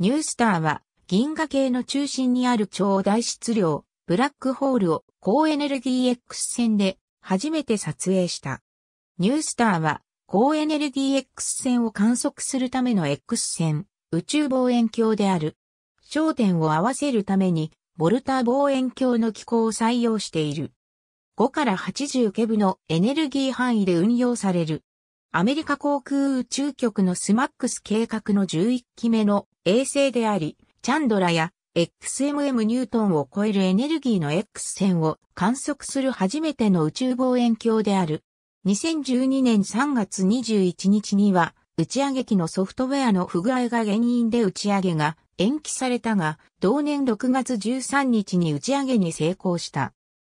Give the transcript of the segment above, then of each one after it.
ニュースターは銀河系の中心にある超大質量、ブラックホールを高エネルギー X 線で初めて撮影した。ニュースターは高エネルギー X 線を観測するための X 線、宇宙望遠鏡である。焦点を合わせるために、ボルター望遠鏡の機構を採用している。5から80ケブのエネルギー範囲で運用される。アメリカ航空宇宙局のスマックス計画の11機目の衛星であり、チャンドラや XMM ニュートンを超えるエネルギーの X 線を観測する初めての宇宙望遠鏡である。2012年3月21日には、打ち上げ機のソフトウェアの不具合が原因で打ち上げが延期されたが、同年6月13日に打ち上げに成功した。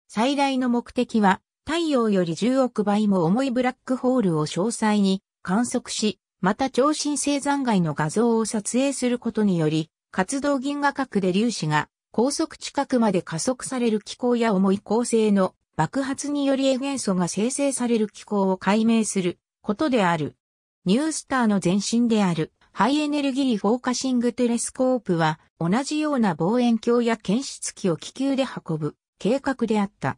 最大の目的は、太陽より10億倍も重いブラックホールを詳細に観測し、また超新星残骸の画像を撮影することにより、活動銀河核で粒子が高速近くまで加速される気候や重い構成の爆発によりエ元素が生成される気候を解明することである。ニュースターの前身であるハイエネルギーフォーカシングテレスコープは同じような望遠鏡や検出器を気球で運ぶ計画であった。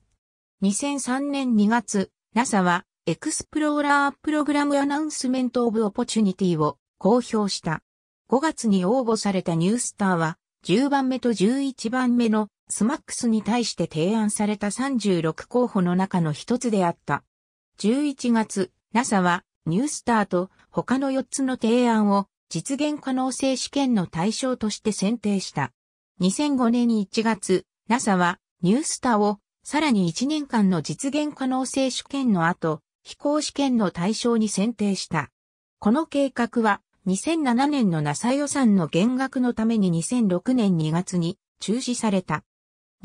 2003年2月、NASA はエクスプローラープログラムアナウンスメントオブオポチュニティを公表した。5月に応募されたニュースターは10番目と11番目のスマックスに対して提案された36候補の中の一つであった。11月、NASA はニュースターと他の4つの提案を実現可能性試験の対象として選定した。2005年1月、NASA はニュースターをさらに1年間の実現可能性試験の後、飛行試験の対象に選定した。この計画は、2007年の NASA 予算の減額のために2006年2月に中止された。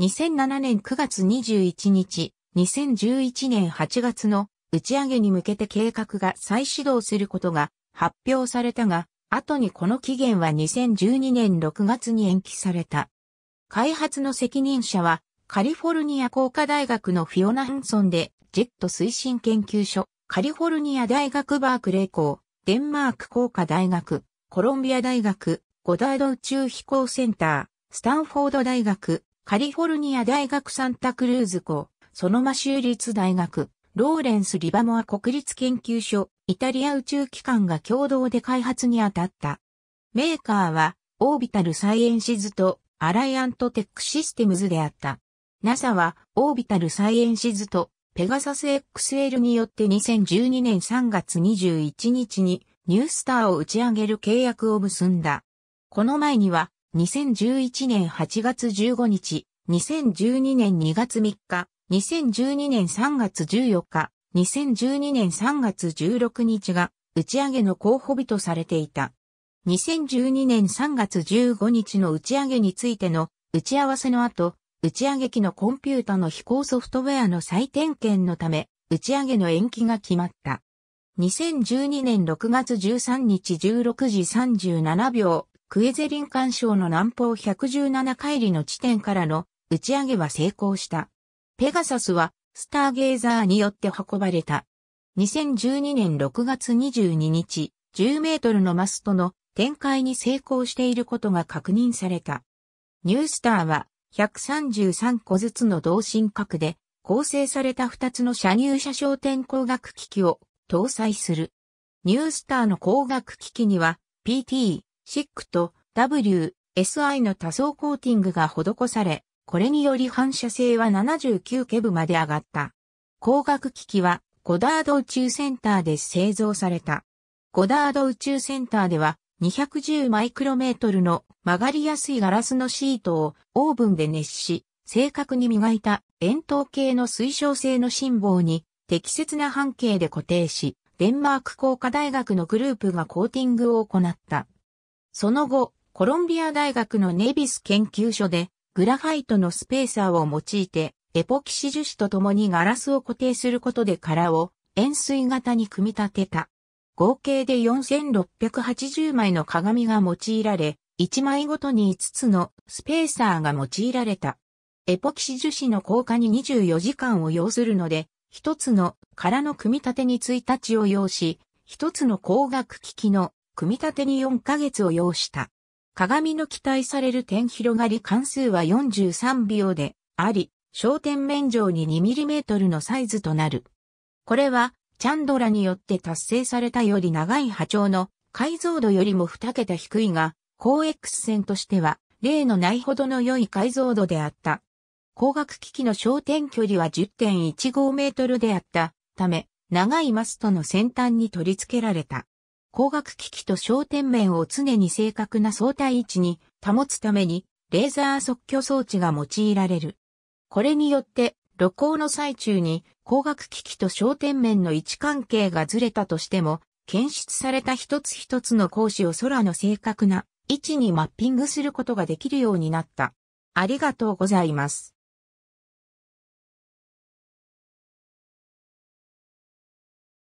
2007年9月21日、2011年8月の打ち上げに向けて計画が再始動することが発表されたが、後にこの期限は2012年6月に延期された。開発の責任者はカリフォルニア工科大学のフィオナ・ハンソンで、ジェット推進研究所、カリフォルニア大学バークレー校、デンマーク工科大学、コロンビア大学、ゴダード宇宙飛行センター、スタンフォード大学、カリフォルニア大学サンタクルーズ校、ソノマ州立大学、ローレンス・リバモア国立研究所、イタリア宇宙機関が共同で開発に当たった。メーカーは、オービタル・サイエンシズと、アライアント・テック・システムズであった。NASA は、オービタルサイエンシズと、ペガサス XL によって2012年3月21日に、ニュースターを打ち上げる契約を結んだ。この前には、2011年8月15日、2012年2月3日、2012年3月14日、2012年3月16日が打ち上げの候補日とされていた。2012年3月15日の打ち上げについての打ち合わせの後、打ち上げ機のコンピュータの飛行ソフトウェアの再点検のため、打ち上げの延期が決まった。2012年6月13日16時37秒、クエゼリン干渉の南方117海里の地点からの打ち上げは成功した。ペガサスはスターゲーザーによって運ばれた。2012年6月22日、10メートルのマストの展開に成功していることが確認された。ニュースターは133個ずつの同心角で構成された2つの射入射焦点光学機器を搭載する。ニュースターの光学機器には PT、s i c と W、SI の多層コーティングが施され、これにより反射性は79ケブまで上がった。光学機器はゴダード宇宙センターで製造された。ゴダード宇宙センターでは210マイクロメートルの曲がりやすいガラスのシートをオーブンで熱し、正確に磨いた円筒形の水晶性の芯棒に適切な半径で固定し、デンマーク工科大学のグループがコーティングを行った。その後、コロンビア大学のネビス研究所でグラファイトのスペーサーを用いてエポキシ樹脂と共にガラスを固定することで殻を円錐型に組み立てた。合計で4680枚の鏡が用いられ、1枚ごとに5つのスペーサーが用いられた。エポキシ樹脂の硬化に24時間を要するので、1つの空の組み立てに1日を要し、1つの光学機器の組み立てに4ヶ月を要した。鏡の期待される点広がり関数は43秒であり、焦点面上に 2mm のサイズとなる。これは、チャンドラによって達成されたより長い波長の解像度よりも2桁低いが、高 X 線としては、例のないほどの良い解像度であった。光学機器の焦点距離は10.15メートルであったため、長いマストの先端に取り付けられた。光学機器と焦点面を常に正確な相対位置に保つために、レーザー即挙装置が用いられる。これによって、露光の最中に光学機器と焦点面の位置関係がずれたとしても、検出された一つ一つの光子を空の正確な位置にマッピングすることができるようになった。ありがとうございます。